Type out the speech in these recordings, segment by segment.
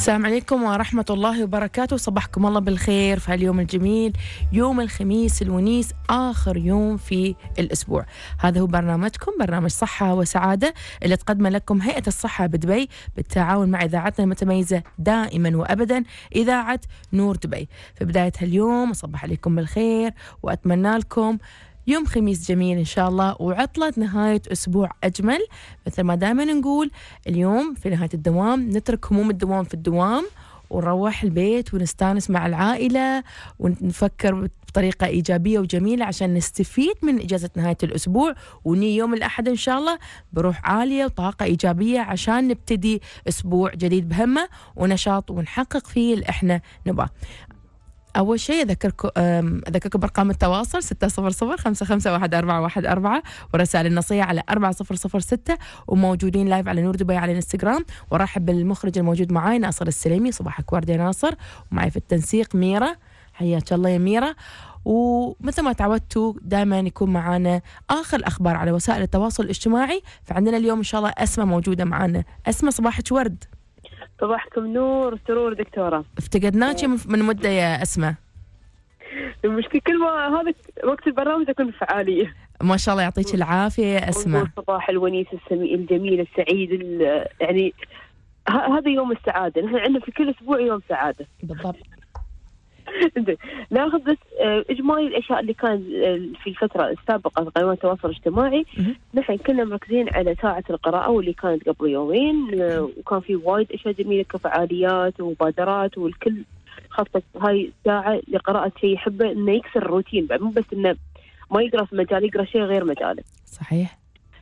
السلام عليكم ورحمة الله وبركاته صباحكم الله بالخير في هاليوم الجميل يوم الخميس الونيس آخر يوم في الأسبوع هذا هو برنامجكم برنامج صحة وسعادة اللي تقدمه لكم هيئة الصحة بدبي بالتعاون مع إذاعتنا المتميزة دائما وأبدا إذاعة نور دبي في بداية هاليوم أصبح عليكم بالخير وأتمنى لكم يوم خميس جميل إن شاء الله وعطلة نهاية أسبوع أجمل مثل ما دائما نقول اليوم في نهاية الدوام نترك هموم الدوام في الدوام ونروح البيت ونستانس مع العائلة ونفكر بطريقة إيجابية وجميلة عشان نستفيد من إجازة نهاية الأسبوع وني يوم الأحد إن شاء الله بروح عالية وطاقة إيجابية عشان نبتدي أسبوع جديد بهمة ونشاط ونحقق فيه اللي إحنا نبغاه أول شيء أذكركم أذكركم بأرقام التواصل 600 551 ورسائل النصيحة على 4006 وموجودين لايف على نور دبي على الانستغرام وارحب بالمخرج الموجود معاي ناصر السليمي صباحك ورد يا ناصر ومعي في التنسيق ميرة حياك الله يا ميرة ومثل ما تعودتوا دائما يكون معانا اخر الاخبار على وسائل التواصل الاجتماعي فعندنا اليوم ان شاء الله اسماء موجوده معانا اسماء صباحك ورد صباحكم نور وسرور دكتورة افتقدناك من مدة يا أسماء المشكلة كل ما هذا وقت البرامج أكون فعالية ما شاء الله يعطيك العافية يا أسماء الصباح الونيس الجميل السعيد يعني هذا يوم السعادة نحن عندنا في كل أسبوع يوم سعادة بالضبط ناخذ بس آه، اجمالي الاشياء اللي كانت آه، في الفتره السابقه في قنوات التواصل الاجتماعي نحن كنا مركزين على ساعه القراءه واللي كانت قبل يومين آه، وكان في وايد اشياء جميله كفعاليات ومبادرات والكل خصص هاي الساعه لقراءه شيء يحبه انه يكسر الروتين بعد مو بس انه ما يقرا في مجال يقرا شيء غير مجاله. صحيح.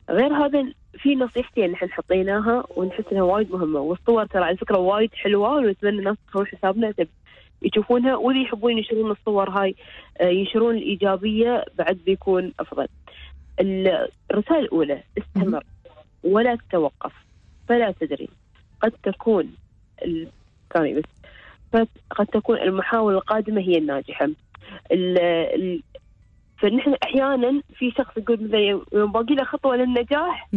غير هذا في نصيحتين نحن حطيناها ونحس انها وايد مهمه والصور ترى على فكره وايد حلوه ونتمنى الناس تروح حسابنا يشوفونها واللي يحبون ينشرون الصور هاي آه، ينشرون الإيجابية بعد بيكون أفضل الرسالة الأولى استمر ولا تتوقف فلا تدري قد تكون ثاني بس قد تكون المحاولة القادمة هي الناجحة ال فنحن احيانا في شخص يقول مثلا يوم باقي له خطوه للنجاح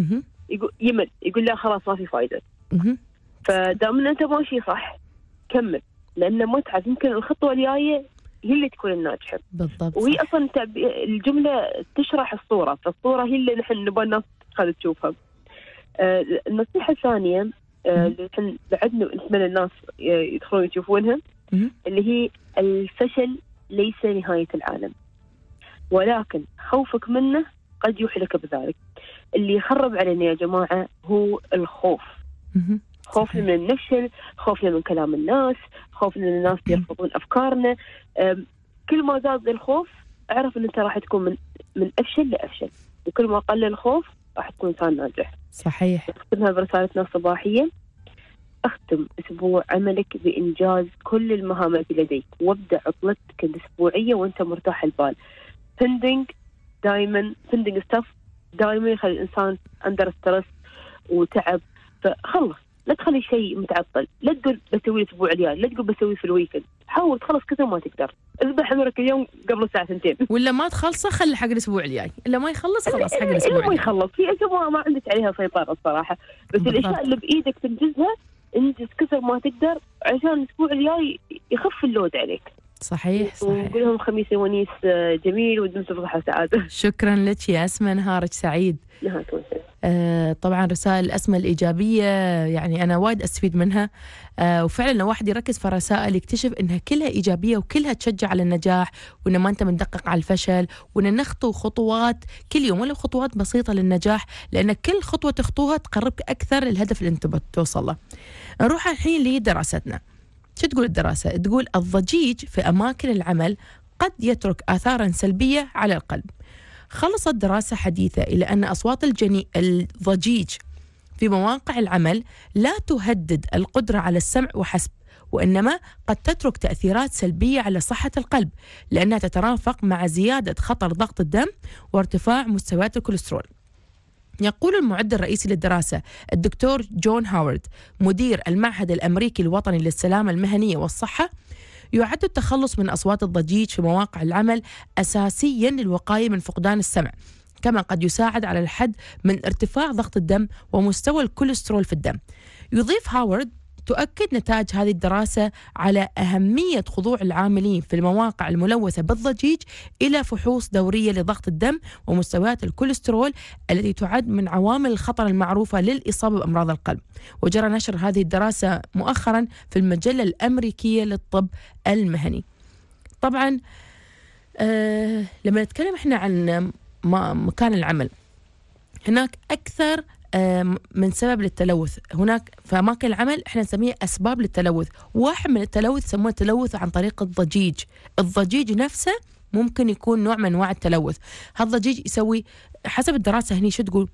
يقول يمل يقول لا خلاص ما في فايده فدام انت ماشي صح كمل لانه متعب يمكن الخطوه الجايه هي اللي تكون الناجحه بالضبط وهي اصلا الجمله تشرح الصوره فالصوره هي اللي نحن نبغى الناس تشوفها آه، النصيحه الثانيه آه، اللي نحن بعدنا نتمنى الناس آه، يدخلون يشوفونها اللي هي الفشل ليس نهايه العالم ولكن خوفك منه قد يوحي لك بذلك اللي يخرب علينا يا جماعه هو الخوف خوفنا من النفشل خوفنا من كلام الناس خوفنا من الناس يرفضون أفكارنا كل ما زاد الخوف اعرف ان انت راح تكون من من افشل لافشل وكل ما قل الخوف راح تكون انسان ناجح. صحيح. اختمها برسالتنا الصباحيه اختم اسبوع عملك بانجاز كل المهام التي لديك وابدا عطلتك الاسبوعيه وانت مرتاح البال. بندنج دائما بندنج ستاف دائما يخلي الانسان اندر ستريس وتعب فخلص لا تخلي شيء متعطل لا تقول بسوي الاسبوع الجاي لا تقول بسوي في الويكند حاول تخلص كثر ما تقدر اذبح عمرك اليوم قبل الساعه ثنتين ولا ما تخلصه خلي حق الاسبوع الجاي الا ما يخلص خلاص حق الاسبوع الا ما يخلص في اشياء ما عندك عليها سيطره الصراحه بس بالضبط. الاشياء اللي بايدك تنجزها انجز كثر ما تقدر عشان الاسبوع الجاي يخف اللود عليك صحيح صحيح ونقول لهم خميس ونيس آه، جميل ودمتم في وسعادة شكرا لك يا أسماء نهارك سعيد سعيد آه، طبعا رسائل الأسماء الإيجابية يعني أنا وايد أستفيد منها آه، وفعلا لو واحد يركز في الرسائل يكتشف أنها كلها إيجابية وكلها تشجع على النجاح وأن ما أنت مندقق على الفشل وأن نخطو خطوات كل يوم ولو خطوات بسيطة للنجاح لأن كل خطوة تخطوها تقربك أكثر للهدف اللي أنت بتوصل له نروح الحين لدراستنا شو تقول الدراسة؟ تقول الضجيج في أماكن العمل قد يترك آثارا سلبية على القلب خلصت دراسة حديثة إلى أن أصوات الجني... الضجيج في مواقع العمل لا تهدد القدرة على السمع وحسب وإنما قد تترك تأثيرات سلبية على صحة القلب لأنها تترافق مع زيادة خطر ضغط الدم وارتفاع مستويات الكوليسترول يقول المعد الرئيسي للدراسة الدكتور جون هاورد مدير المعهد الأمريكي الوطني للسلامة المهنية والصحة يعد التخلص من أصوات الضجيج في مواقع العمل أساسيا للوقاية من فقدان السمع كما قد يساعد على الحد من ارتفاع ضغط الدم ومستوى الكوليسترول في الدم يضيف هاورد تؤكد نتائج هذه الدراسة على أهمية خضوع العاملين في المواقع الملوثة بالضجيج إلى فحوص دورية لضغط الدم ومستويات الكوليسترول التي تعد من عوامل الخطر المعروفة للإصابة بأمراض القلب وجرى نشر هذه الدراسة مؤخرا في المجلة الأمريكية للطب المهني طبعا آه لما نتكلم احنا عن مكان العمل هناك أكثر من سبب للتلوث هناك في أماكن العمل إحنا نسميه أسباب للتلوث واحد من التلوث يسمونه تلوث عن طريق الضجيج الضجيج نفسه ممكن يكون نوع من أنواع التلوث هذا الضجيج يسوي حسب الدراسة هني شو تقول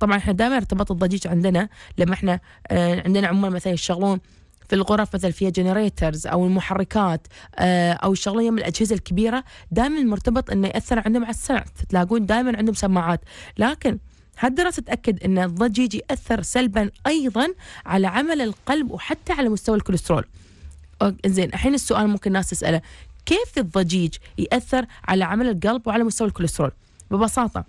طبعا احنا دائما ارتباط الضجيج عندنا لما احنا آه، عندنا عمال مثلا يشتغلون في الغرف مثلا فيها جنريترز او المحركات آه، او يشتغلون من الاجهزه الكبيره دائما مرتبط انه ياثر عندهم على السمع تلاقون دائما عندهم سماعات لكن هالدراسة تأكد أن الضجيج يأثر سلبا أيضا على عمل القلب وحتى على مستوى الكوليسترول زين الحين السؤال ممكن الناس تسأله كيف الضجيج يأثر على عمل القلب وعلى مستوى الكوليسترول ببساطة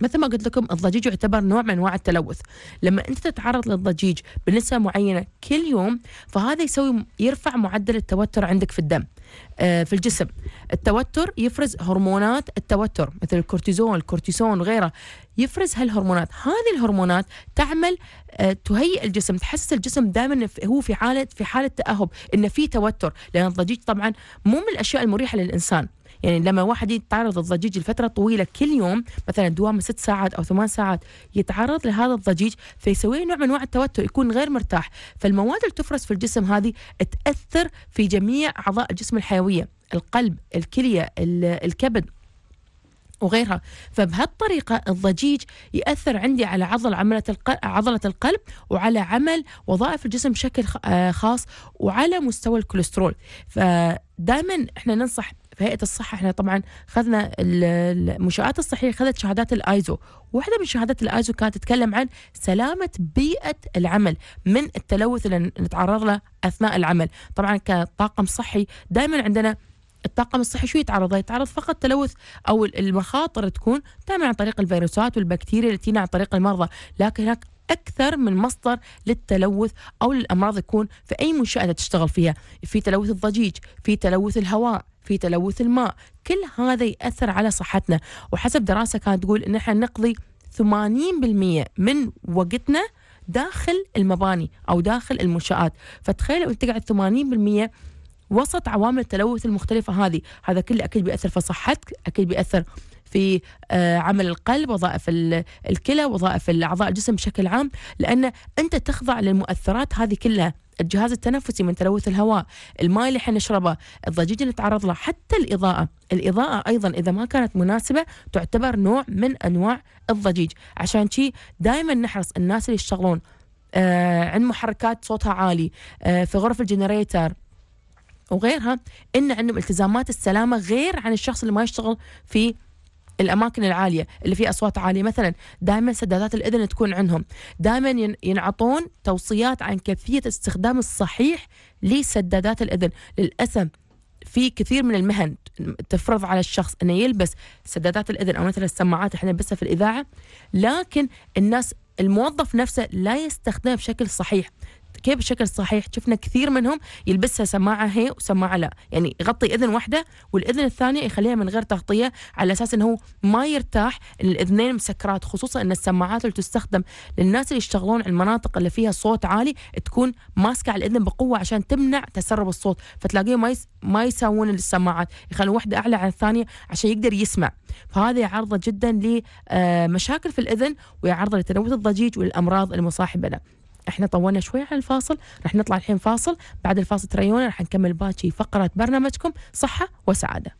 مثل ما قلت لكم الضجيج يعتبر نوع من انواع التلوث لما انت تتعرض للضجيج بنسبه معينه كل يوم فهذا يسوي يرفع معدل التوتر عندك في الدم آه، في الجسم التوتر يفرز هرمونات التوتر مثل الكورتيزون الكورتيسون وغيره يفرز هالهرمونات هذه الهرمونات تعمل آه، تهيئ الجسم تحسس الجسم دائما هو في حاله في حاله تاهب انه في توتر لان الضجيج طبعا مو من الاشياء المريحه للانسان يعني لما واحد يتعرض للضجيج لفترة طويلة كل يوم مثلا دوام ست ساعات أو ثمان ساعات يتعرض لهذا الضجيج فيسوي نوع من أنواع التوتر يكون غير مرتاح فالمواد اللي تفرز في الجسم هذه تأثر في جميع أعضاء الجسم الحيوية القلب الكلية الكبد وغيرها فبهالطريقة الضجيج يأثر عندي على عضل عملة عضلة القلب وعلى عمل وظائف الجسم بشكل آه، خاص وعلى مستوى الكوليسترول فدائما احنا ننصح في هيئه الصحه احنا طبعا اخذنا المنشات الصحيه اخذت شهادات الايزو واحده من شهادات الايزو كانت تتكلم عن سلامه بيئه العمل من التلوث اللي نتعرض له اثناء العمل طبعا كطاقم صحي دائما عندنا الطاقم الصحي شو يتعرض يتعرض فقط تلوث او المخاطر تكون تعمل عن طريق الفيروسات والبكتيريا اللي تينا عن طريق المرضى، لكن هناك اكثر من مصدر للتلوث او للامراض يكون في اي منشاه تشتغل فيها، في تلوث الضجيج، في تلوث الهواء، في تلوث الماء، كل هذا ياثر على صحتنا، وحسب دراسه كانت تقول ان احنا نقضي 80% من وقتنا داخل المباني او داخل المنشات، فتخيل انت قاعد 80% وسط عوامل التلوث المختلفة هذه هذا كله أكيد بيأثر في صحتك أكيد بيأثر في آه، عمل القلب وظائف الكلى وظائف الأعضاء الجسم بشكل عام لأن أنت تخضع للمؤثرات هذه كلها الجهاز التنفسي من تلوث الهواء الماء اللي حنشربه الضجيج اللي نتعرض له حتى الإضاءة الإضاءة أيضا إذا ما كانت مناسبة تعتبر نوع من أنواع الضجيج عشان شي دائما نحرص الناس اللي يشتغلون آه، عند محركات صوتها عالي آه، في غرف الجنريتر وغيرها ان عندهم التزامات السلامه غير عن الشخص اللي ما يشتغل في الاماكن العاليه اللي فيها اصوات عاليه مثلا دائما سدادات الاذن تكون عندهم دائما ينعطون توصيات عن كيفيه استخدام الصحيح لسدادات الاذن للاسف في كثير من المهن تفرض على الشخص انه يلبس سدادات الاذن او مثلا السماعات احنا نلبسها في الاذاعه لكن الناس الموظف نفسه لا يستخدمها بشكل صحيح كيف بشكل صحيح شفنا كثير منهم يلبسها سماعه هي وسماعه لا يعني يغطي اذن واحده والاذن الثانيه يخليها من غير تغطيه على اساس انه ما يرتاح ان الاذنين مسكرات خصوصا ان السماعات اللي تستخدم للناس اللي يشتغلون على المناطق اللي فيها صوت عالي تكون ماسكه على الاذن بقوه عشان تمنع تسرب الصوت فتلاقيه ما يس... ما يساوون السماعات يخلون واحده اعلى عن الثانيه عشان يقدر يسمع فهذا يعرضه جدا لمشاكل آه، في الاذن ويعرضه لتنوث الضجيج والامراض المصاحبه له احنا طولنا شوي عن الفاصل رح نطلع الحين فاصل بعد الفاصل تريونا رح نكمل باكي فقرة برنامجكم صحة وسعادة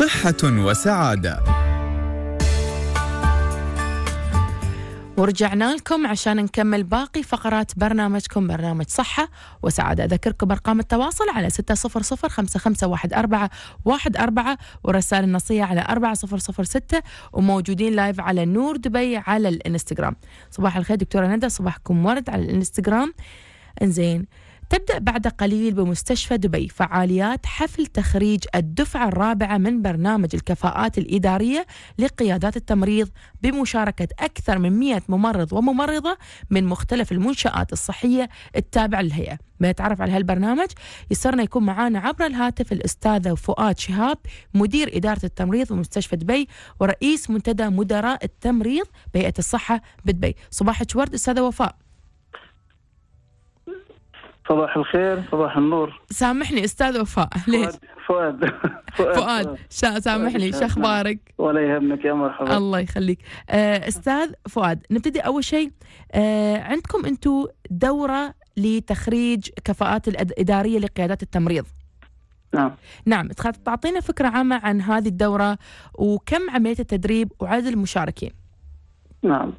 صحة وسعادة ورجعنا لكم عشان نكمل باقي فقرات برنامجكم برنامج صحة وسعادة أذكركم بأرقام التواصل على أربعة واحد أربعة ورسائل النصية على ستة وموجودين لايف على نور دبي على الانستغرام صباح الخير دكتورة ندى صباحكم ورد على الانستغرام انزين تبدأ بعد قليل بمستشفى دبي فعاليات حفل تخريج الدفعة الرابعة من برنامج الكفاءات الإدارية لقيادات التمريض بمشاركة أكثر من 100 ممرض وممرضة من مختلف المنشآت الصحية التابعة للهيئة بنتعرف على هالبرنامج يسرنا يكون معانا عبر الهاتف الأستاذة فؤاد شهاب مدير إدارة التمريض بمستشفى دبي ورئيس منتدى مدراء التمريض بهيئة الصحة بدبي صباحك ورد أستاذة وفاء صباح الخير صباح النور سامحني استاذ وفاء ليش فؤاد فؤاد, فؤاد. شا سامحني شو اخبارك ولا يهمك يا مرحبا الله يخليك آه، استاذ فؤاد نبتدي اول شيء آه، عندكم انتم دوره لتخريج كفاءات الاداريه لقيادات التمريض نعم نعم تعطينا فكره عامه عن هذه الدوره وكم عمليه التدريب وعدد المشاركين نعم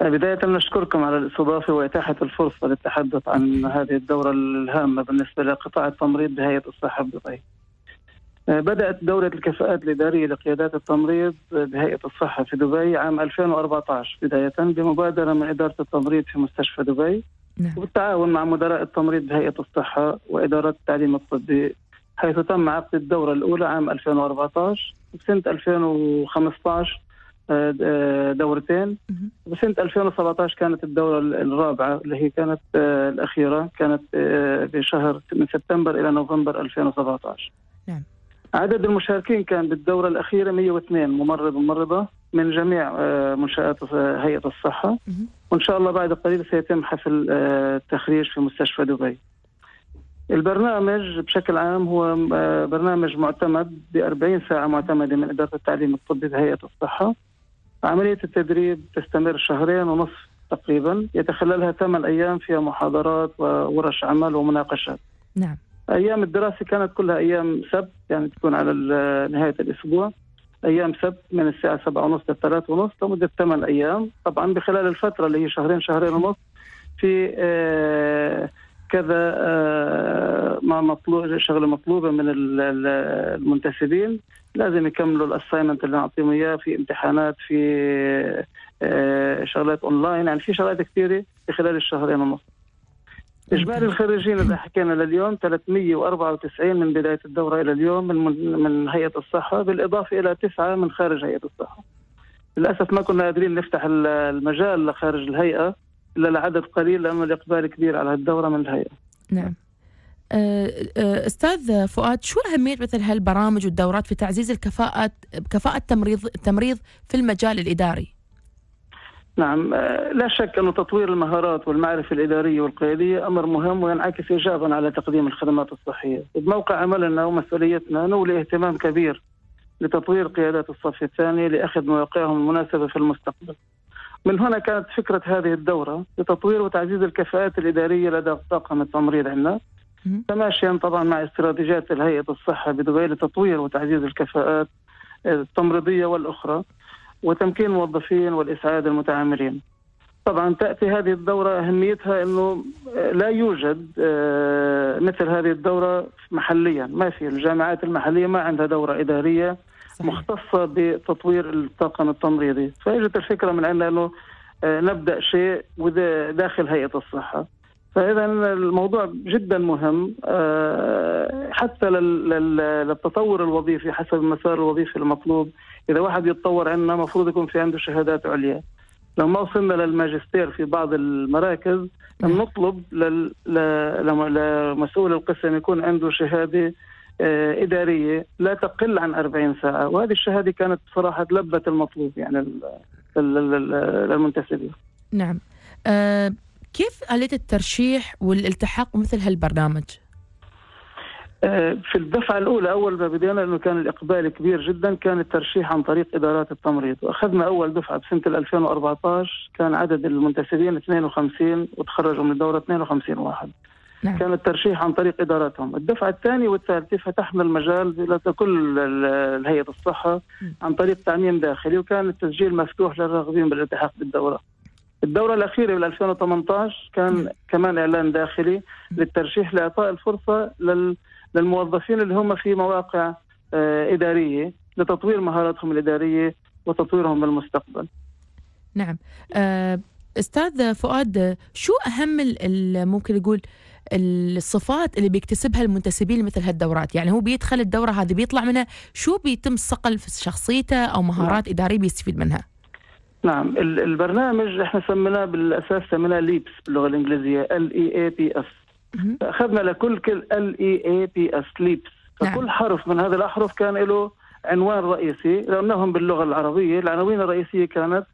بداية نشكركم على الاستضافة وإتاحة الفرصة للتحدث عن هذه الدورة الهامة بالنسبة لقطاع التمريض بهيئة الصحة بدبي. آه، بدأت دورة الكفاءات الإدارية لقيادات التمريض بهيئة الصحة في دبي عام 2014 بداية بمبادرة من إدارة التمريض في مستشفى دبي نعم. وبالتعاون مع مدراء التمريض بهيئة الصحة وإدارة التعليم الطبي حيث تم عقد الدورة الأولى عام 2014 وسنة 2015 آه، دورتين بسنة 2017 كانت الدورة الرابعة اللي هي كانت آه، الأخيرة كانت في آه، شهر من سبتمبر إلى نوفمبر 2017 نعم عدد المشاركين كان بالدورة الأخيرة 102 ممرض وممرضة من جميع منشآت هيئة الصحة وإن شاء الله بعد قليل سيتم حفل التخريج في مستشفى دبي البرنامج بشكل عام هو برنامج معتمد ب 40 ساعة معتمدة من إدارة التعليم الطبي بهيئة الصحة عملية التدريب تستمر شهرين ونصف تقريبا يتخللها ثمان أيام فيها محاضرات وورش عمل ومناقشات نعم أيام الدراسة كانت كلها أيام سبت يعني تكون على نهاية الأسبوع أيام سبت من الساعة سبعة ونص للثلاث ونص لمدة ثمان أيام طبعا بخلال الفترة اللي هي شهرين شهرين ونص في آه، كذا آه، ما مطلوب شغله مطلوبه من المنتسبين لازم يكملوا الاساينمنت اللي نعطيهم اياه في امتحانات في آه، شغلات اونلاين يعني في شغلات كثيره في خلال الشهرين ونص اجمالي الخريجين اللي حكينا لليوم 394 من بدايه الدوره الى اليوم من من هيئه الصحه بالاضافه الى تسعه من خارج هيئه الصحه. للاسف ما كنا قادرين نفتح المجال لخارج الهيئه الا لعدد قليل لانه الاقبال كبير على الدوره من الهيئه. نعم. آه، آه، استاذ فؤاد شو اهميه مثل هالبرامج والدورات في تعزيز الكفاءات كفاءه تمريض التمريض في المجال الاداري؟ نعم آه، لا شك أن تطوير المهارات والمعرفة الإدارية والقيادية أمر مهم وينعكس إيجابا على تقديم الخدمات الصحية بموقع عملنا ومسؤوليتنا نولي اهتمام كبير لتطوير قيادات الصف الثاني لأخذ مواقعهم المناسبة في المستقبل من هنا كانت فكرة هذه الدورة لتطوير وتعزيز الكفاءات الإدارية لدى طاقم التمريض عندنا تماشيا طبعا مع استراتيجيات الهيئة الصحة بدبي لتطوير وتعزيز الكفاءات التمريضية والأخرى وتمكين الموظفين والإسعاد المتعاملين طبعا تأتي هذه الدورة أهميتها أنه لا يوجد آه، مثل هذه الدورة محليا ما في الجامعات المحلية ما عندها دورة إدارية صحيح. مختصة بتطوير الطاقم التمريضي فإجت الفكرة من عندنا أنه آه، نبدأ شيء داخل هيئة الصحة فاذا الموضوع جدا مهم آه، حتى للتطور الوظيفي حسب المسار الوظيفي المطلوب اذا واحد يتطور عندنا المفروض يكون في عنده شهادات عليا لما وصلنا للماجستير في بعض المراكز نطلب لمسؤول القسم يكون عنده شهاده آه، إدارية لا تقل عن 40 ساعة وهذه الشهادة كانت بصراحة لبت المطلوب يعني للمنتسبين نعم أه كيف آلية الترشيح والالتحاق بمثل هالبرنامج؟ آه، في الدفعة الأولى أول ما بدينا لأنه كان الإقبال كبير جدا كان الترشيح عن طريق إدارات التمريض وأخذنا أول دفعة بسنة 2014 كان عدد المنتسبين 52 وتخرجوا من الدورة 52 واحد نعم. كان الترشيح عن طريق إداراتهم الدفعة الثانية والثالثة فتحنا المجال لكل الهيئة الصحة عن طريق تعميم داخلي وكان التسجيل مفتوح للراغبين بالالتحاق بالدورة الدورة الأخيرة بال 2018 كان كمان إعلان داخلي للترشيح لإعطاء الفرصة للموظفين اللي هم في مواقع آه، إدارية لتطوير مهاراتهم الإدارية وتطويرهم بالمستقبل نعم آه، أستاذ فؤاد شو أهم ممكن يقول الصفات اللي بيكتسبها المنتسبين لمثل هالدورات يعني هو بيدخل الدورة هذه بيطلع منها شو بيتم صقل في شخصيته أو مهارات نعم. إدارية بيستفيد منها نعم البرنامج احنا سميناه بالاساس سميناه ليبس باللغه الانجليزيه ال اي اي بي اس اخذنا لكل كل ال اي اي بي اس ليبس نعم. فكل حرف من هذه الاحرف كان له عنوان رئيسي لانهم باللغه العربيه العناوين الرئيسيه كانت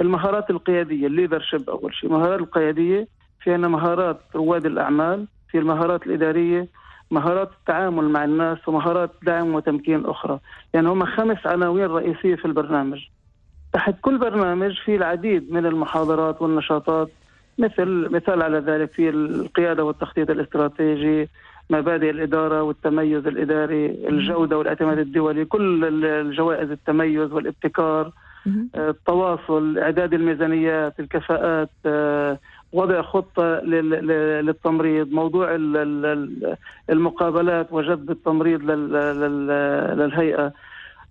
المهارات القياديه الليدرشيب اول شيء المهارات القياديه في عندنا مهارات رواد الاعمال في المهارات الاداريه مهارات التعامل مع الناس ومهارات دعم وتمكين اخرى يعني هم خمس عناوين رئيسيه في البرنامج تحت كل برنامج في العديد من المحاضرات والنشاطات مثل مثال على ذلك في القيادة والتخطيط الاستراتيجي مبادئ الإدارة والتميز الإداري الجودة والاعتماد الدولي كل الجوائز التميز والابتكار آه، التواصل إعداد الميزانيات الكفاءات آه، وضع خطة للتمريض موضوع المقابلات وجذب التمريض للهيئة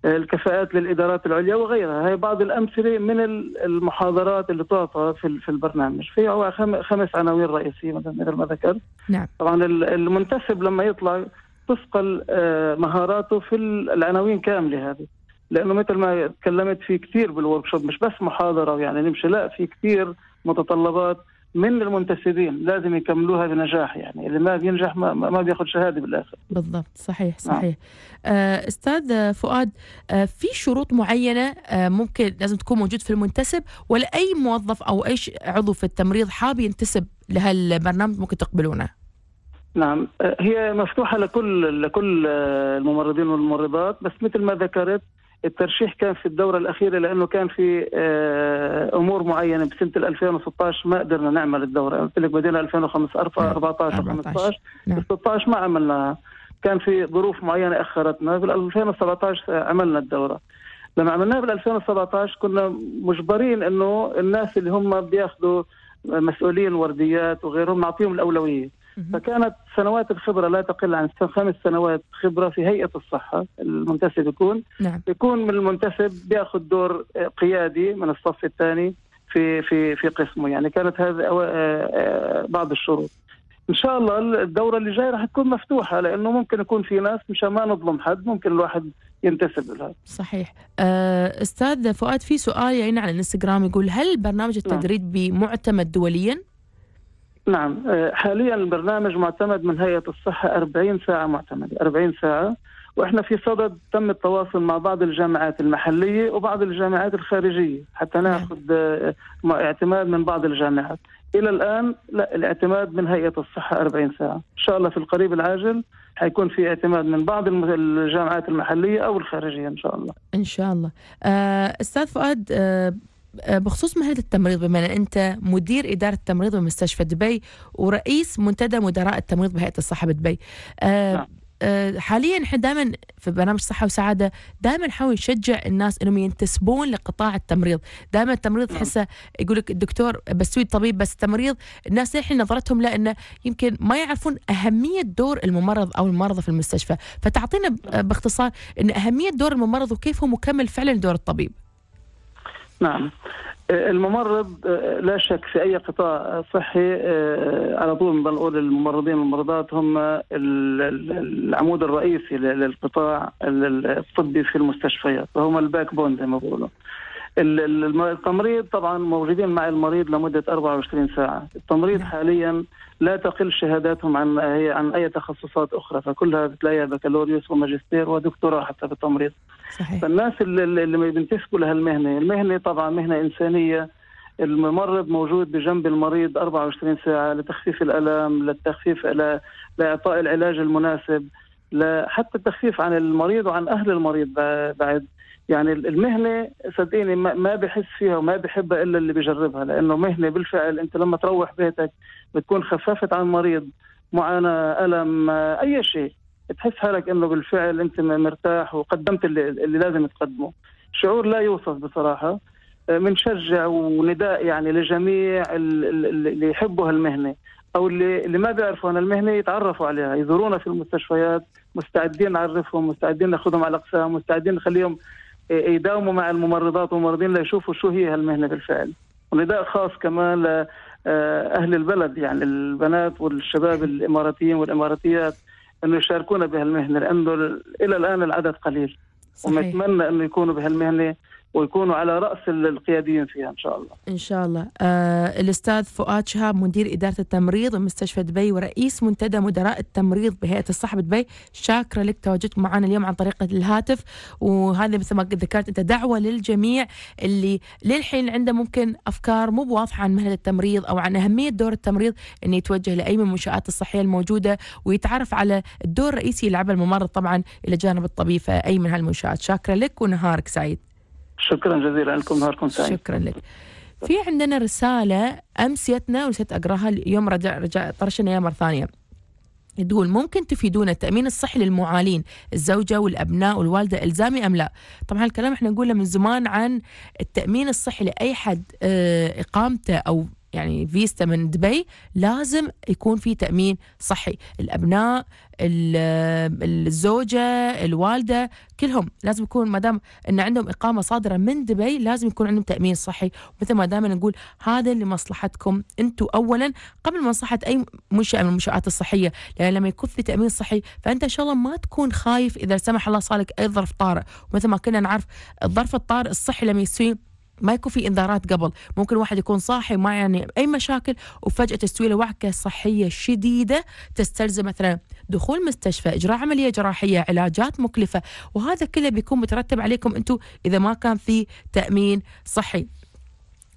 الكفاءات للادارات العليا وغيرها هي بعض الامثله من المحاضرات اللي تعطى في في البرنامج في هو خمس عناوين رئيسيه مثل ما ذكرت نعم. طبعا المنتسب لما يطلع تثقل آه، مهاراته في العناوين كامله هذه لانه مثل ما تكلمت في كثير بالورك مش بس محاضره يعني نمشي لا في كثير متطلبات من المنتسبين لازم يكملوها بنجاح يعني اللي ما بينجح ما, ما بياخذ شهاده بالاخر بالضبط صحيح نعم. صحيح نعم. استاذ فؤاد آه، في شروط معينه آه، ممكن لازم تكون موجود في المنتسب ولا اي موظف او اي عضو في التمريض حاب ينتسب لهالبرنامج ممكن تقبلونه نعم هي مفتوحة لكل لكل الممرضين والممرضات بس مثل ما ذكرت الترشيح كان في الدوره الاخيره لانه كان في آه، امور معينه بسنه 2016 ما قدرنا نعمل الدوره قلت لك بدينا 2014 14 15 16 ما عملناها كان في ظروف معينه اخرتنا بال 2017 آه، عملنا الدوره لما عملناها بال 2017 كنا مجبرين انه الناس اللي هم بياخذوا مسؤولين ورديات وغيرهم نعطيهم الاولويه فكانت سنوات الخبره لا تقل عن خمس سنوات خبره في هيئه الصحه المنتسب يكون نعم. يكون من المنتسب بياخذ دور قيادي من الصف الثاني في في في قسمه يعني كانت هذه آه، آه، بعض الشروط ان شاء الله الدوره اللي جايه راح تكون مفتوحه لانه ممكن يكون في ناس مشان ما نظلم حد ممكن الواحد ينتسب لها صحيح آه، استاذ فؤاد في سؤال يعني على الانستغرام يقول هل برنامج نعم. التدريب بمعتمد دوليا نعم آه، حاليا البرنامج معتمد من هيئه الصحه 40 ساعه معتمده 40 ساعه واحنا في صدد تم التواصل مع بعض الجامعات المحليه وبعض الجامعات الخارجيه حتى نعم. ناخذ آه، اعتماد من بعض الجامعات الى الان لا الاعتماد من هيئه الصحه 40 ساعه ان شاء الله في القريب العاجل حيكون في اعتماد من بعض الجامعات المحليه او الخارجيه ان شاء الله ان شاء الله آه، استاذ فؤاد آه، بخصوص مهنة التمريض بما أن أنت مدير إدارة التمريض بمستشفى دبي ورئيس منتدى مدراء التمريض بهيئة الصحة بدبي آه، نعم. آه، حاليا احنا دائما في برنامج صحه وسعاده دائما نحاول نشجع الناس انهم ينتسبون لقطاع التمريض، دائما التمريض نعم. تحسه يقول لك الدكتور بسوي طبيب بس التمريض الناس الحين نظرتهم لانه يمكن ما يعرفون اهميه دور الممرض او الممرضه في المستشفى، فتعطينا نعم. باختصار ان اهميه دور الممرض وكيف هو مكمل فعلا دور الطبيب. نعم آه، الممرض آه، لا شك في اي قطاع صحي آه، على طول بنقول الممرضين والممرضات هم العمود الرئيسي للقطاع الطبي في المستشفيات وهم الباك بون زي ما بيقولوا التمريض طبعا موجودين مع المريض لمده 24 ساعه، التمريض نعم. حاليا لا تقل شهاداتهم عن هي عن اي تخصصات اخرى فكلها بتلاقيها بكالوريوس وماجستير ودكتوراه حتى بالتمريض. صحيح. فالناس اللي, اللي بينتسبوا لهالمهنه المهنه طبعا مهنه انسانيه الممرض موجود بجنب المريض 24 ساعه لتخفيف الالم للتخفيف لاعطاء العلاج المناسب حتى التخفيف عن المريض وعن اهل المريض بعد يعني المهنه صدقيني ما بحس فيها وما بحبها الا اللي بجربها لانه مهنه بالفعل انت لما تروح بيتك بتكون خففت عن مريض معاناه الم اي شيء تحس حالك انه بالفعل انت مرتاح وقدمت اللي, اللي لازم تقدمه شعور لا يوصف بصراحه بنشجع آه، ونداء يعني لجميع اللي يحبوا هالمهنه او اللي اللي ما بيعرفوا عن المهنه يتعرفوا عليها يزورونا في المستشفيات مستعدين نعرفهم مستعدين ناخذهم على الاقسام مستعدين نخليهم آه، يداوموا مع الممرضات والممرضين ليشوفوا شو هي هالمهنه بالفعل ونداء خاص كمان لاهل آه، البلد يعني البنات والشباب الاماراتيين والاماراتيات انه يشاركونا بهالمهنه لانه الى الان العدد قليل ونتمنى انه يكونوا بهالمهنه ويكونوا على راس القياديين فيها ان شاء الله. ان شاء الله. آه الاستاذ فؤاد شهاب مدير اداره التمريض بمستشفى دبي ورئيس منتدى مدراء التمريض بهيئه الصحه بدبي، شاكره لك تواجدك معنا اليوم عن طريق الهاتف وهذا مثل ما ذكرت انت دعوه للجميع اللي للحين عنده ممكن افكار مو بواضحه عن مهنه التمريض او عن اهميه دور التمريض انه يتوجه لاي من المنشات الصحيه الموجوده ويتعرف على الدور الرئيسي يلعبه الممرض طبعا الى جانب الطبيب فاي من هالمنشات، شاكره لك ونهارك سعيد. شكرا جزيلا لكم نهاركم سعيد شكرا لك في عندنا رسالة أمس يتنا ونسيت أقراها اليوم رجع رجع طرشنا يا مرة ثانية تقول ممكن تفيدونا التأمين الصحي للمعالين الزوجة والأبناء والوالدة إلزامي أم لا طبعا الكلام احنا نقوله من زمان عن التأمين الصحي لأي حد آه، إقامته أو يعني فيستا من دبي لازم يكون في تامين صحي الابناء الزوجه الوالده كلهم لازم يكون ما دام ان عندهم اقامه صادره من دبي لازم يكون عندهم تامين صحي مثل ما دائما نقول هذا لمصلحتكم انتم اولا قبل مصلحه اي منشاه من المنشات الصحيه لان لما يكون في تامين صحي فانت ان شاء الله ما تكون خايف اذا سمح الله صار لك اي ظرف طارئ ومثل ما كنا نعرف الظرف الطارئ الصحي لما يصير ما يكون في انذارات قبل ممكن واحد يكون صاحي ما يعني اي مشاكل وفجاه تستوي له وعكه صحيه شديده تستلزم مثلا دخول مستشفى اجراء عمليه جراحيه علاجات مكلفه وهذا كله بيكون مترتب عليكم انتم اذا ما كان في تامين صحي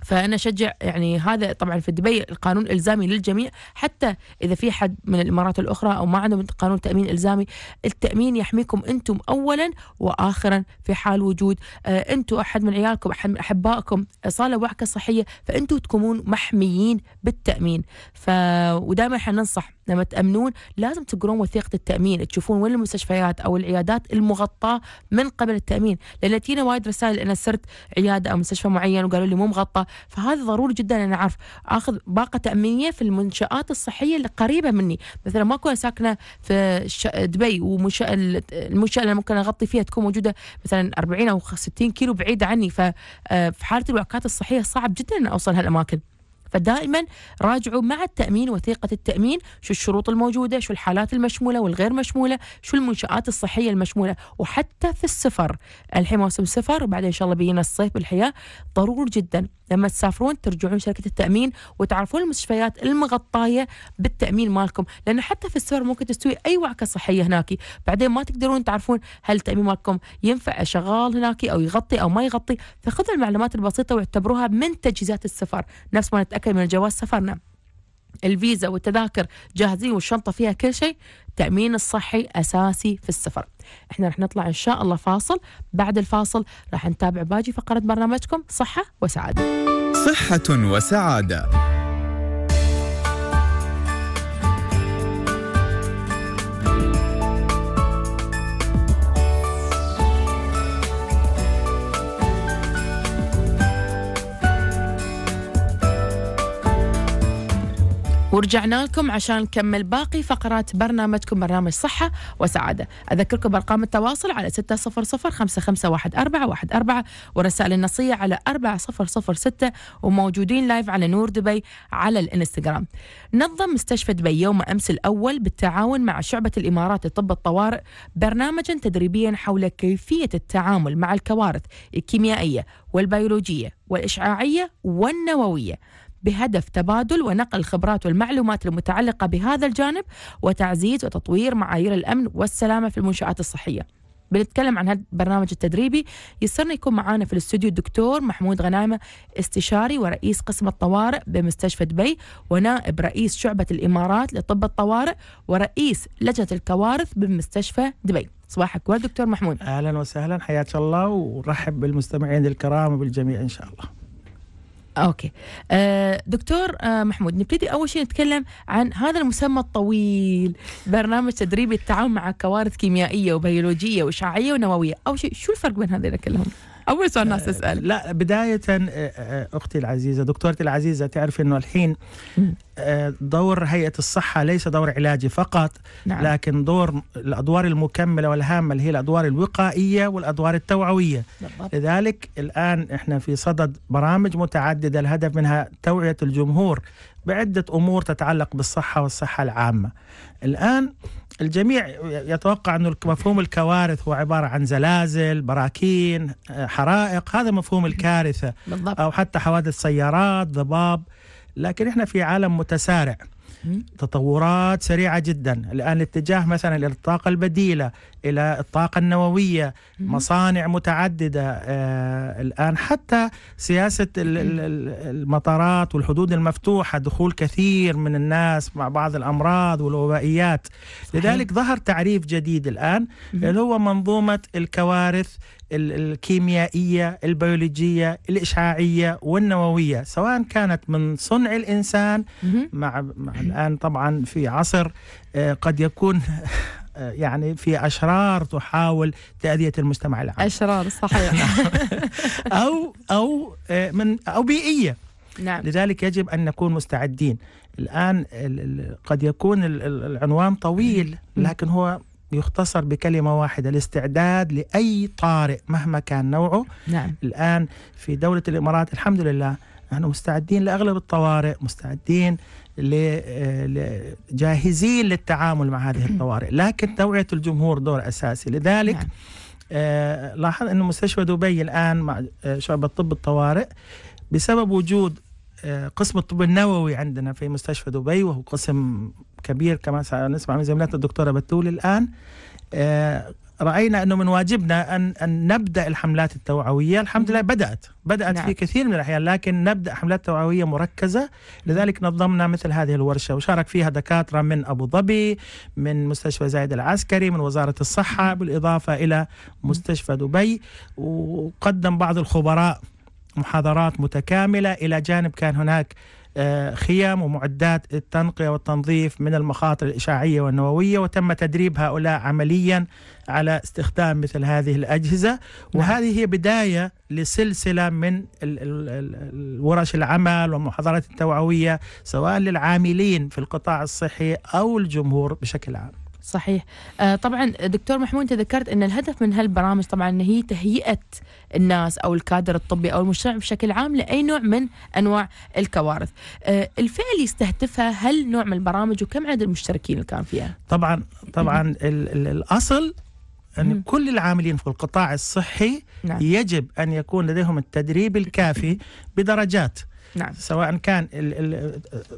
فانا اشجع يعني هذا طبعا في دبي القانون الزامي للجميع حتى اذا في حد من الامارات الاخرى او ما عندهم قانون تامين الزامي التامين يحميكم انتم اولا واخرا في حال وجود آه، انتم احد من عيالكم احد من احبائكم صاله وعكه صحيه فانتم تكونون محميين بالتامين ف ودائما احنا ننصح لما تامنون لازم تقرون وثيقه التامين تشوفون وين المستشفيات او العيادات المغطاه من قبل التامين لان تينا وايد رسائل انا سرت عياده او مستشفى معين وقالوا لي مو مغطى فهذا ضروري جدا أنا أعرف أخذ باقة تأمينية في المنشآت الصحية اللي قريبة مني مثلا ما أكون ساكنة في دبي والمنشأة اللي ممكن أغطي فيها تكون موجودة مثلا 40 أو 60 كيلو بعيدة عني ففي حالة الوعكات الصحية صعب جدا أن أوصل هالأماكن فدائما راجعوا مع التأمين وثيقة التأمين شو الشروط الموجودة شو الحالات المشمولة والغير مشمولة شو المنشآت الصحية المشمولة وحتى في السفر الحين موسم سفر وبعدين إن شاء الله بينا الصيف بالحياة ضروري جدا لما تسافرون ترجعون شركة التأمين وتعرفون المستشفيات المغطاية بالتأمين مالكم لأن حتى في السفر ممكن تستوي أي وعكة صحية هناك بعدين ما تقدرون تعرفون هل التأمين مالكم ينفع شغال هناك أو يغطي أو ما يغطي فخذوا المعلومات البسيطة واعتبروها من تجهيزات السفر نفس ما نتأكد من جواز سفرنا الفيزا والتذاكر جاهزين والشنطة فيها كل شيء التأمين الصحي أساسي في السفر احنا رح نطلع ان شاء الله فاصل بعد الفاصل رح نتابع باقي فقرة برنامجكم صحة وسعادة صحة وسعادة ورجعنا لكم عشان نكمل باقي فقرات برنامجكم برنامج صحة وسعادة أذكركم بأرقام التواصل على 600 ورسائل النصية على 4006 وموجودين لايف على نور دبي على الانستغرام نظم مستشفى دبي يوم أمس الأول بالتعاون مع شعبة الإمارات لطب الطوارئ برنامجا تدريبيا حول كيفية التعامل مع الكوارث الكيميائية والبيولوجية والإشعاعية والنووية بهدف تبادل ونقل الخبرات والمعلومات المتعلقة بهذا الجانب وتعزيز وتطوير معايير الأمن والسلامة في المنشآت الصحية بنتكلم عن هذا البرنامج التدريبي يسرنا يكون معانا في الاستوديو الدكتور محمود غنايمة استشاري ورئيس قسم الطوارئ بمستشفى دبي ونائب رئيس شعبة الإمارات لطب الطوارئ ورئيس لجنة الكوارث بمستشفى دبي صباحك ورد دكتور محمود أهلا وسهلا حياك الله ورحب بالمستمعين الكرام وبالجميع إن شاء الله اوكي آه، دكتور آه، محمود نبتدي اول شيء نتكلم عن هذا المسمى الطويل برنامج تدريبي التعاون مع كوارث كيميائيه وبيولوجيه واشعاعيه ونوويه اول شيء شو الفرق بين هذين كلهم اول سؤال الناس آه، تسال لا بدايه آه، آه، اختي العزيزه دكتورتي العزيزه تعرف انه الحين دور هيئه الصحه ليس دور علاجي فقط نعم. لكن دور الادوار المكمله والهامه اللي هي الادوار الوقائيه والادوار التوعويه بالضبط. لذلك الان احنا في صدد برامج متعدده الهدف منها توعيه الجمهور بعدة أمور تتعلق بالصحة والصحة العامة الآن الجميع يتوقع أن مفهوم الكوارث هو عبارة عن زلازل براكين آه، حرائق هذا مفهوم الكارثة بالضبط. أو حتى حوادث سيارات ضباب لكن إحنا في عالم متسارع تطورات سريعة جدا الآن الاتجاه مثلا إلى الطاقة البديلة إلى الطاقة النووية مصانع متعددة آه، الآن حتى سياسة المطارات والحدود المفتوحة دخول كثير من الناس مع بعض الأمراض والوبائيات لذلك ظهر تعريف جديد الآن اللي هو منظومة الكوارث الكيميائية البيولوجية الإشعاعية والنووية سواء كانت من صنع الإنسان مع, مع الآن طبعا في عصر آه، قد يكون آه، يعني في أشرار تحاول تأذية المجتمع العام أشرار صحيح أو أو آه، من أو بيئية نعم. لذلك يجب أن نكون مستعدين الآن قد يكون العنوان طويل لكن هو يختصر بكلمة واحدة الاستعداد لأي طارئ مهما كان نوعه نعم. الآن في دولة الإمارات الحمد لله نحن مستعدين لأغلب الطوارئ مستعدين آه، جاهزين للتعامل مع هذه الطوارئ لكن توعية الجمهور دور أساسي لذلك نعم. آه لاحظ أن مستشفى دبي الآن مع آه، شعبة طب الطوارئ بسبب وجود آه، قسم الطب النووي عندنا في مستشفى دبي وهو قسم كبير كما سنسمع من زميلتنا الدكتورة بتول الآن آه، رأينا أنه من واجبنا أن, أن نبدأ الحملات التوعوية الحمد لله بدأت بدأت نعم. في كثير من الأحيان لكن نبدأ حملات توعوية مركزة لذلك نظمنا مثل هذه الورشة وشارك فيها دكاترة من أبو ظبي من مستشفى زايد العسكري من وزارة الصحة بالإضافة إلى مستشفى دبي وقدم بعض الخبراء محاضرات متكاملة إلى جانب كان هناك آه، خيام ومعدات التنقية والتنظيف من المخاطر الإشعاعية والنووية وتم تدريب هؤلاء عمليا على استخدام مثل هذه الأجهزة نعم. وهذه هي بداية لسلسلة من ورش العمل والمحاضرات التوعوية سواء للعاملين في القطاع الصحي أو الجمهور بشكل عام صحيح آه، طبعا دكتور محمود انت ذكرت ان الهدف من هالبرامج طبعا ان هي تهيئه الناس او الكادر الطبي او المجتمع بشكل عام لاي نوع من انواع الكوارث الفئه اللي يستهدفها هل نوع من البرامج وكم عدد المشتركين اللي كان فيها طبعا طبعا الاصل ان مم. كل العاملين في القطاع الصحي نعم. يجب ان يكون لديهم التدريب الكافي بدرجات نعم. سواء كان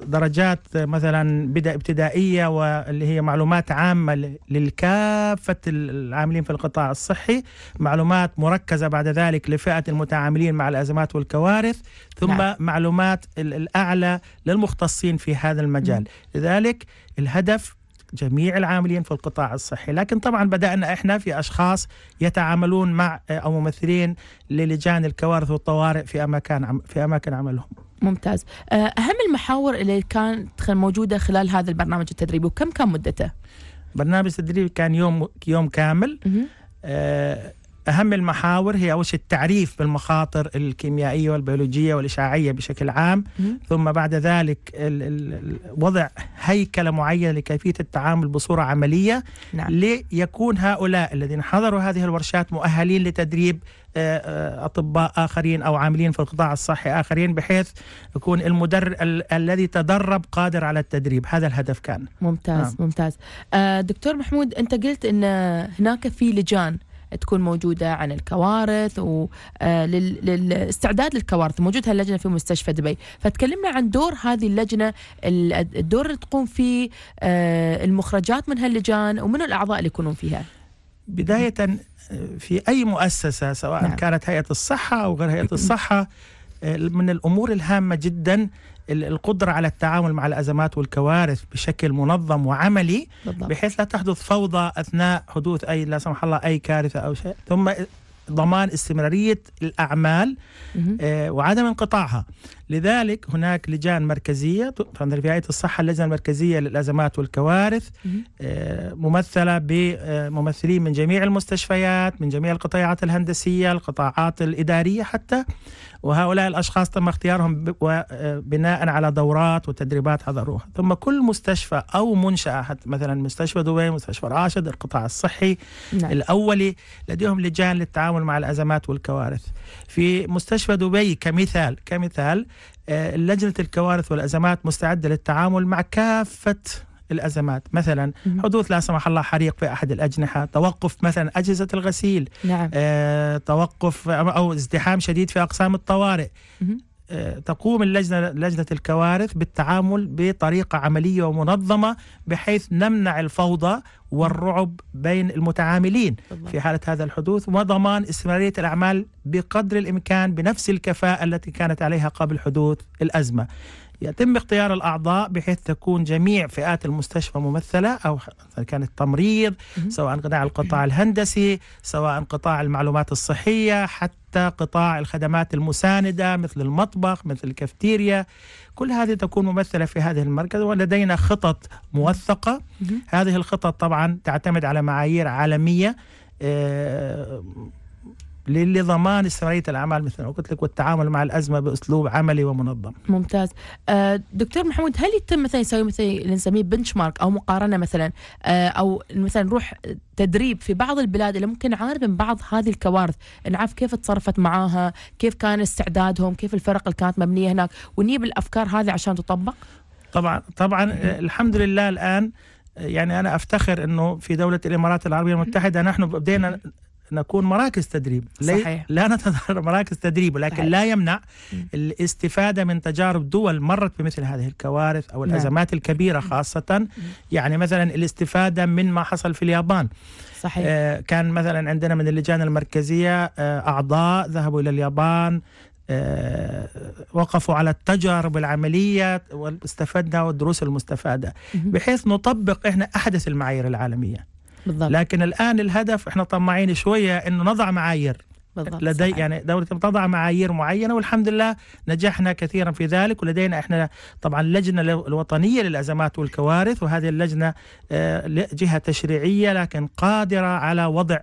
درجات مثلا بدا ابتدائيه واللي هي معلومات عامه للكافه العاملين في القطاع الصحي معلومات مركزه بعد ذلك لفئه المتعاملين مع الازمات والكوارث ثم نعم. معلومات الاعلى للمختصين في هذا المجال م. لذلك الهدف جميع العاملين في القطاع الصحي لكن طبعا بدأنا إحنا في أشخاص يتعاملون مع أو ممثلين للجان الكوارث والطوارئ في أماكن في أماكن عملهم ممتاز آه، أهم المحاور اللي كانت موجودة خلال هذا البرنامج التدريبي وكم كان مدته؟ برنامج التدريب كان يوم يوم كامل آه أهم المحاور هي أول شيء التعريف بالمخاطر الكيميائية والبيولوجية والإشعاعية بشكل عام ثم بعد ذلك وضع هيكلة معينة لكيفية التعامل بصورة عملية نعم. ليكون هؤلاء الذين حضروا هذه الورشات مؤهلين لتدريب آه، آه، اطباء اخرين او عاملين في القطاع الصحي اخرين بحيث يكون المدر ال الذي تدرب قادر على التدريب هذا الهدف كان ممتاز نعم. ممتاز آه، دكتور محمود انت قلت ان هناك في لجان تكون موجوده عن الكوارث وللاستعداد آه، للكوارث موجود هاللجنه في مستشفى دبي فتكلمنا عن دور هذه اللجنه الدور اللي تقوم فيه آه، المخرجات من هاللجان ومن الاعضاء اللي يكونون فيها بدايه آه، في اي مؤسسه سواء نعم. كانت هيئه الصحه او غير هيئه الصحه من الامور الهامه جدا القدرة على التعامل مع الأزمات والكوارث بشكل منظم وعملي بحيث لا تحدث فوضى أثناء حدوث أي لا سمح الله أي كارثة أو شيء ثم ضمان استمرارية الأعمال آه، وعدم انقطاعها لذلك هناك لجان مركزيه في رعايه الصحه اللجنه المركزيه للازمات والكوارث آه، ممثله بممثلين آه، من جميع المستشفيات من جميع القطاعات الهندسيه القطاعات الاداريه حتى وهؤلاء الاشخاص تم اختيارهم آه، بناء على دورات وتدريبات حضروها ثم كل مستشفى او منشاه مثلا مستشفى دبي مستشفى راشد القطاع الصحي نعم. الاولي لديهم لجان للتعامل مع الازمات والكوارث في مستشفى دبي كمثال كمثال آه، لجنه الكوارث والازمات مستعده للتعامل مع كافه الازمات مثلا حدوث لا سمح الله حريق في احد الاجنحه توقف مثلا اجهزه الغسيل نعم. آه، توقف او ازدحام شديد في اقسام الطوارئ مم. تقوم اللجنة لجنة الكوارث بالتعامل بطريقة عملية ومنظمة بحيث نمنع الفوضى والرعب بين المتعاملين في حالة هذا الحدوث وضمان استمرارية الأعمال بقدر الإمكان بنفس الكفاءة التي كانت عليها قبل حدوث الأزمة يتم اختيار الأعضاء بحيث تكون جميع فئات المستشفى ممثلة أو كان التمريض سواء قطاع القطاع الهندسي سواء قطاع المعلومات الصحية حتى قطاع الخدمات المساندة مثل المطبخ مثل الكافتيريا كل هذه تكون ممثلة في هذا المركز ولدينا خطط موثقة هذه الخطط طبعا تعتمد على معايير عالمية آه، لضمان استمراريه الاعمال مثل ما قلت لك والتعامل مع الازمه باسلوب عملي ومنظم. ممتاز. آه، دكتور محمود هل يتم مثلا يسوي مثلا اللي نسميه بنش مارك او مقارنه مثلا آه، او مثلا نروح تدريب في بعض البلاد اللي ممكن عانت من بعض هذه الكوارث، نعرف كيف تصرفت معاها، كيف كان استعدادهم، كيف الفرق اللي كانت مبنيه هناك، ونجيب الافكار هذه عشان تطبق؟ طبعا طبعا آه، الحمد لله الان يعني انا افتخر انه في دوله الامارات العربيه المتحده نحن بدينا نكون مراكز تدريب صحيح. لا نتظاهر مراكز تدريب ولكن صحيح. لا يمنع الاستفادة من تجارب دول مرت بمثل هذه الكوارث أو نعم. الأزمات الكبيرة خاصة يعني مثلا الاستفادة من ما حصل في اليابان صحيح. آه كان مثلا عندنا من اللجان المركزية آه أعضاء ذهبوا إلى اليابان أه وقفوا على التجارب العملية واستفدنا والدروس المستفادة بحيث نطبق إحنا أحدث المعايير العالمية بالضبط. لكن الآن الهدف احنا طماعين شوية أنه نضع معايير بالضبط لدي صحيح. يعني دولة تضع معايير معينة والحمد لله نجحنا كثيرا في ذلك ولدينا احنا طبعا اللجنة الوطنية للأزمات والكوارث وهذه اللجنة آه، جهة تشريعية لكن قادرة على وضع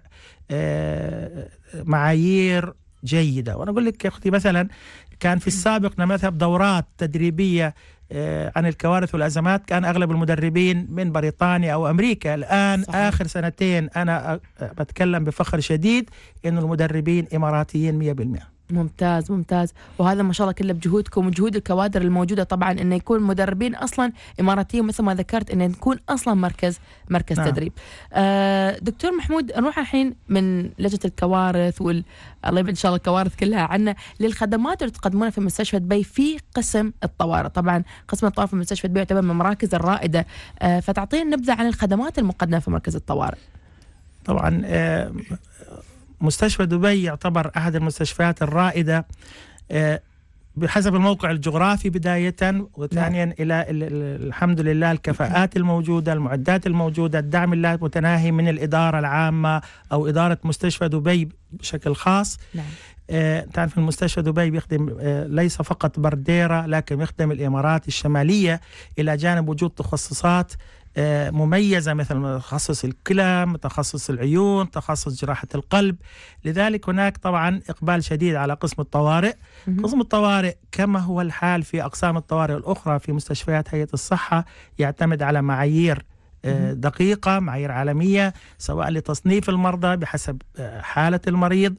آه، معايير جيدة وأنا أقول لك يا أختي مثلا كان في السابق مثلا دورات تدريبية آه، عن الكوارث والأزمات كان أغلب المدربين من بريطانيا أو أمريكا الآن صحيح. آخر سنتين أنا بتكلم بفخر شديد أن المدربين إماراتيين 100% ممتاز ممتاز وهذا ما شاء الله كله بجهودكم وجهود الكوادر الموجوده طبعا انه يكون مدربين اصلا اماراتيين مثل ما ذكرت انه نكون اصلا مركز مركز نعم. تدريب. آه دكتور محمود نروح الحين من لجنه الكوارث وال الله يبعد ان شاء الله الكوارث كلها عنا للخدمات اللي تقدمونها في مستشفى دبي في قسم الطوارئ، طبعا قسم الطوارئ في مستشفى دبي يعتبر من المراكز الرائده آه فتعطينا نبذه عن الخدمات المقدمه في مركز الطوارئ. طبعا آه مستشفى دبي يعتبر أحد المستشفيات الرائدة آه، بحسب الموقع الجغرافي بداية وثانيا نعم. إلى الحمد لله الكفاءات نعم. الموجودة المعدات الموجودة الدعم المتناهي من الإدارة العامة أو إدارة مستشفى دبي بشكل خاص نعم. آه، تعرف المستشفى دبي بيخدم آه، ليس فقط برديرة لكن يخدم الإمارات الشمالية إلى جانب وجود تخصصات آه، مميزة مثل تخصص الكلى تخصص العيون تخصص جراحة القلب لذلك هناك طبعا إقبال شديد على قسم الطوارئ قسم الطوارئ كما هو الحال في أقسام الطوارئ الأخرى في مستشفيات هيئة الصحة يعتمد على معايير آه، دقيقة معايير عالمية سواء لتصنيف المرضى بحسب آه، حالة المريض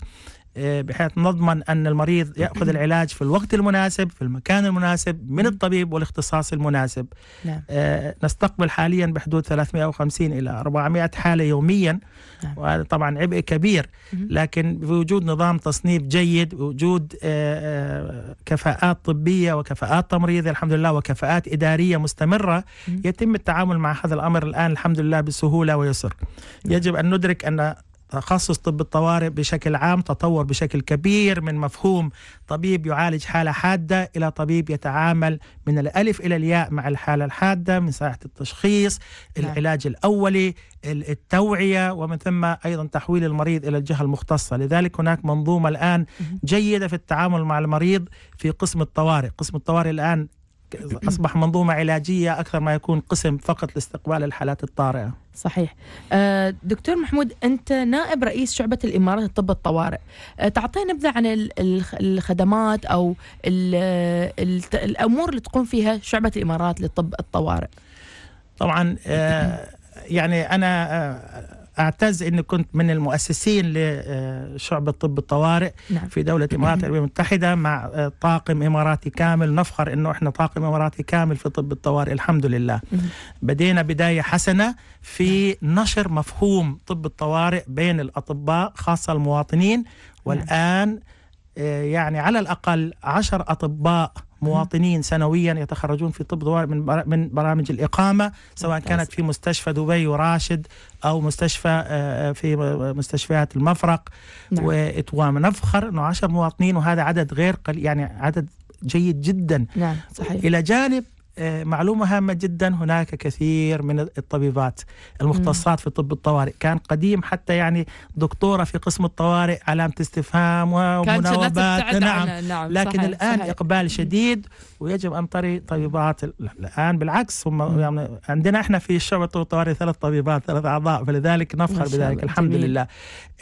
إيه، بحيث نضمن أن المريض يأخذ العلاج في الوقت المناسب في المكان المناسب من الطبيب والاختصاص المناسب نعم. إيه، نستقبل حاليا بحدود 350 إلى 400 حالة يوميا نعم. طبعا عبء كبير لكن بوجود نظام تصنيف جيد وجود إيه، كفاءات طبية وكفاءات تمريض الحمد لله وكفاءات إدارية مستمرة يتم التعامل مع هذا الأمر الآن الحمد لله بسهولة ويسر نعم. يجب أن ندرك أن تخصص طب الطوارئ بشكل عام تطور بشكل كبير من مفهوم طبيب يعالج حالة حادة إلى طبيب يتعامل من الألف إلى الياء مع الحالة الحادة من ساعة التشخيص نعم. العلاج الأولي التوعية ومن ثم أيضا تحويل المريض إلى الجهة المختصة لذلك هناك منظومة الآن جيدة في التعامل مع المريض في قسم الطوارئ قسم الطوارئ الآن اصبح منظومه علاجيه اكثر ما يكون قسم فقط لاستقبال الحالات الطارئه. صحيح. آه، دكتور محمود انت نائب رئيس شعبه الامارات الطب الطوارئ، آه، تعطي نبذه عن الخدمات او الامور اللي تقوم فيها شعبه الامارات لطب الطوارئ. طبعا آه، يعني انا اعتز اني كنت من المؤسسين لشعب طب الطوارئ نعم. في دوله الامارات العربيه المتحده مع آه، طاقم اماراتي كامل نفخر انه احنا طاقم اماراتي كامل في طب الطوارئ الحمد لله بدينا بدايه حسنه في نعم. نشر مفهوم طب الطوارئ بين الاطباء خاصه المواطنين نعم. والان آه، يعني على الاقل عشر اطباء مواطنين سنويا يتخرجون في طب من من برامج الاقامه سواء كانت في مستشفى دبي وراشد او مستشفى آه، آه، في مستشفيات المفرق نعم. نفخر انه 10 مواطنين وهذا عدد غير قليل يعني عدد جيد جدا نعم صحيح الى جانب آه، معلومة هامة جدا هناك كثير من الطبيبات المختصات في طب الطوارئ كان قديم حتى يعني دكتورة في قسم الطوارئ علامة استفهام ومناوبات نعم. نعم لكن صحيح. الآن صحيح. إقبال شديد ويجب أن تري طبيبات الآن بالعكس هم يعني عندنا إحنا في الشعب الطوارئ ثلاث طبيبات ثلاث أعضاء فلذلك نفخر بذلك الحمد جميل. لله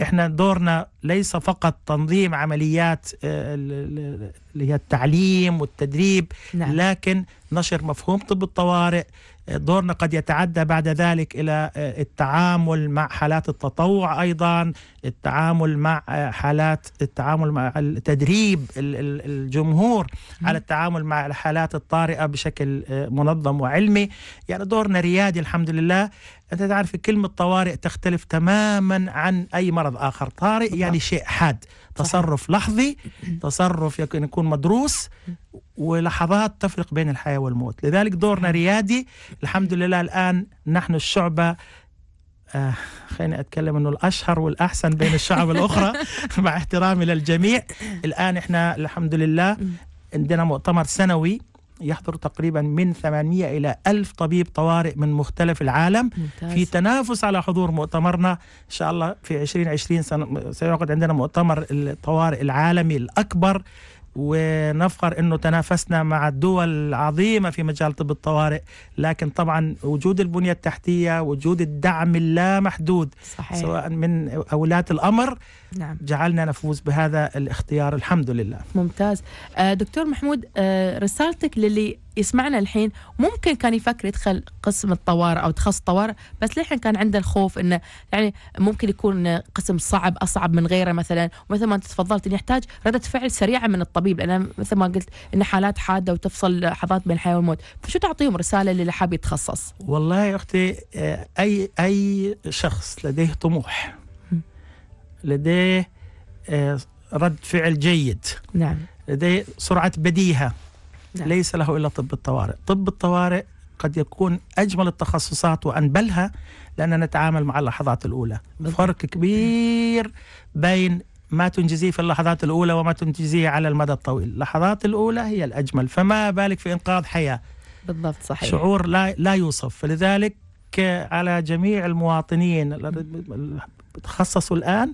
إحنا دورنا ليس فقط تنظيم عمليات آه، اللي هي التعليم والتدريب نعم. لكن نشر مفهوم طب الطوارئ دورنا قد يتعدى بعد ذلك إلى آه، التعامل مع حالات التطوع أيضا التعامل مع آه، حالات التعامل مع تدريب الجمهور على التعامل مع الحالات الطارئة بشكل آه، منظم وعلمي يعني دورنا ريادي الحمد لله أنت تعرف كلمة طوارئ تختلف تماما عن أي مرض آخر طارئ يعني شيء حاد تصرف لحظي تصرف يكون مدروس ولحظات تفرق بين الحياة والموت لذلك دورنا ريادي الحمد لله الآن نحن الشعبة آه خليني اتكلم انه الاشهر والاحسن بين الشعب الاخرى مع احترامي للجميع الان احنا الحمد لله عندنا مؤتمر سنوي يحضر تقريبا من 800 إلى 1000 طبيب طوارئ من مختلف العالم ممتاز. في تنافس على حضور مؤتمرنا إن شاء الله في 2020 سيعقد عندنا مؤتمر الطوارئ العالمي الأكبر ونفخر انه تنافسنا مع الدول العظيمه في مجال طب الطوارئ لكن طبعا وجود البنيه التحتيه وجود الدعم اللامحدود صحيح. سواء من اولات الامر نعم. جعلنا نفوز بهذا الاختيار الحمد لله ممتاز آه، دكتور محمود آه، رسالتك للي يسمعنا الحين ممكن كان يفكر يدخل قسم الطوارئ او تخصص الطوارئ بس للحين كان عنده الخوف انه يعني ممكن يكون قسم صعب اصعب من غيره مثلا ومثل ما انت تفضلت انه يحتاج رده فعل سريعه من الطبيب لان مثل ما قلت ان حالات حاده وتفصل لحظات بين الحياه والموت فشو تعطيهم رساله للي حاب يتخصص والله يا اختي آه، اي اي شخص لديه طموح لديه آه، رد فعل جيد نعم لديه سرعة بديهة نعم. ليس له إلا طب الطوارئ طب الطوارئ قد يكون أجمل التخصصات وأنبلها لأننا نتعامل مع اللحظات الأولى بالضبط. فرق كبير بين ما تنجزيه في اللحظات الأولى وما تنجزيه على المدى الطويل اللحظات الأولى هي الأجمل فما بالك في إنقاذ حياة بالضبط صحيح شعور لا, لا يوصف فلذلك آه، على جميع المواطنين تخصصوا الآن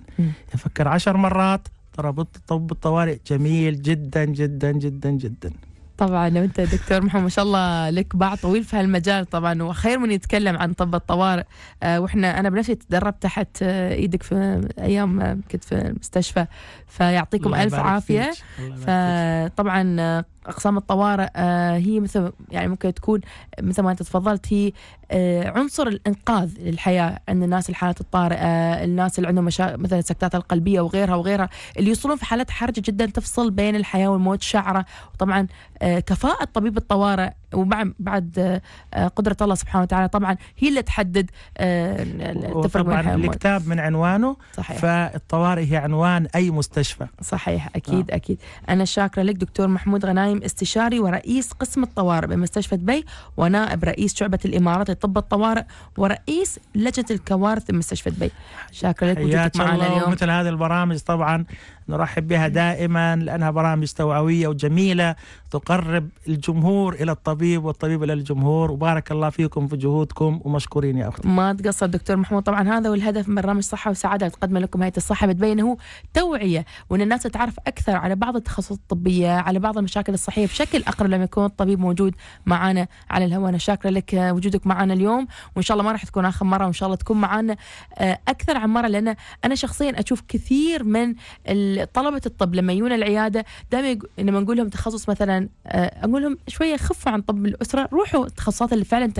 يفكر عشر مرات ترابط طب الطوارئ جميل جدا جدا جدا جدا طبعا انت دكتور محمد ما شاء الله لك باع طويل في هالمجال طبعا وخير من يتكلم عن طب الطوارئ آه واحنا انا بنفسي تدربت تحت آه ايدك في ايام آه، كنت في المستشفى فيعطيكم الف عافيه فطبعا آه، اقسام الطوارئ آه، هي مثل يعني ممكن تكون مثل ما انت تفضلت هي آه، عنصر الانقاذ للحياه عند الناس الحالات الطارئه، الناس اللي عندهم مشا... مثلا السكتات القلبيه وغيرها وغيرها اللي يوصلون في حالات حرجه جدا تفصل بين الحياه والموت شعره، وطبعا آه، كفاءه طبيب الطوارئ وبعد آه، قدرة الله سبحانه وتعالى طبعا هي اللي تحدد التفرق آه، طبعا الكتاب من عنوانه صحيح. فالطوارئ هي عنوان أي مستشفى صحيح آه. أكيد آه. أكيد أنا شاكرة لك دكتور محمود غنايم استشاري ورئيس قسم الطوارئ بمستشفى دبي ونائب رئيس شعبة الإمارات لطب الطوارئ ورئيس لجنة الكوارث بمستشفى دبي شاكرة لك وجودك معنا اليوم مثل هذه البرامج طبعا نرحب بها دائما لأنها برامج توعوية وجميلة تقرب الجمهور إلى الطبيب والطبيب إلى الجمهور وبارك الله فيكم في جهودكم ومشكورين يا أختي ما تقصر دكتور محمود طبعا هذا هو الهدف من برنامج صحة وسعادة تقدم لكم هيئة الصحة بتبين هو توعية وأن الناس تعرف أكثر على بعض التخصصات الطبية على بعض المشاكل الصحية بشكل أقرب لما يكون الطبيب موجود معنا على الهواء أنا شاكرة لك وجودك معنا اليوم وإن شاء الله ما راح تكون آخر مرة وإن شاء الله تكون معنا آه، أكثر عن مرة لأن أنا شخصيا أشوف كثير من ال طلبه الطب لما يجون العياده دائما لما نقول لهم تخصص مثلا آه، اقول لهم شويه خفوا عن طب الاسره روحوا التخصصات اللي فعلا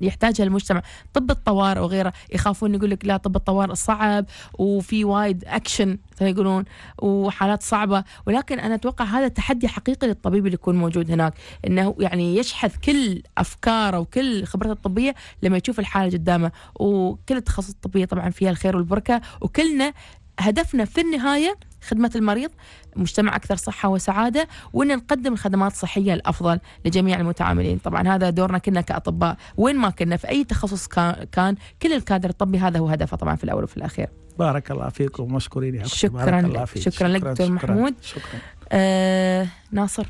يحتاجها المجتمع طب الطوارئ وغيره يخافون يقول لك لا طب الطوارئ صعب وفي وايد اكشن يقولون وحالات صعبه ولكن انا اتوقع هذا تحدي حقيقي للطبيب اللي يكون موجود هناك انه يعني يشحذ كل افكاره وكل خبرته الطبيه لما يشوف الحاله قدامه وكل التخصصات الطبيه طبعا فيها الخير والبركه وكلنا هدفنا في النهايه خدمة المريض مجتمع أكثر صحة وسعادة وأن نقدم الخدمات الصحية الأفضل لجميع المتعاملين طبعا هذا دورنا كنا كأطباء وين ما كنا في أي تخصص كان كل الكادر الطبي هذا هو هدفه طبعا في الأول وفي الأخير بارك الله فيكم مشكورين يا شكرا بارك الله فيك. شكرا, شكرا لك دكتور محمود شكرا آه ناصر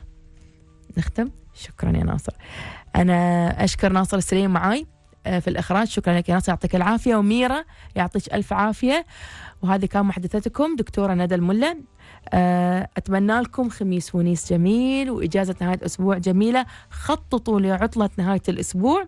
نختم شكرا يا ناصر أنا أشكر ناصر السليم معاي آه، في الإخراج شكرا لك يا ناصر يعطيك العافية وميرا يعطيك ألف عافية وهذه كان محدثتكم دكتورة ندى الملا آه، أتمنى لكم خميس ونيس جميل وإجازة نهاية أسبوع جميلة خططوا لعطلة نهاية الأسبوع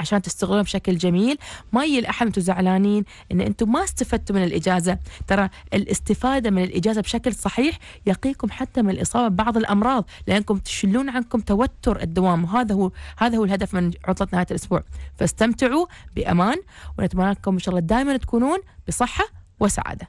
عشان تستغلون بشكل جميل ما يجي احد انتم زعلانين ان انتم ما استفدتوا من الاجازه ترى الاستفاده من الاجازه بشكل صحيح يقيكم حتى من الاصابه ببعض الامراض لانكم تشلون عنكم توتر الدوام وهذا هو هذا هو الهدف من عطله نهايه الاسبوع فاستمتعوا بامان ونتمنى لكم ان شاء الله دائما تكونون بصحه وسعاده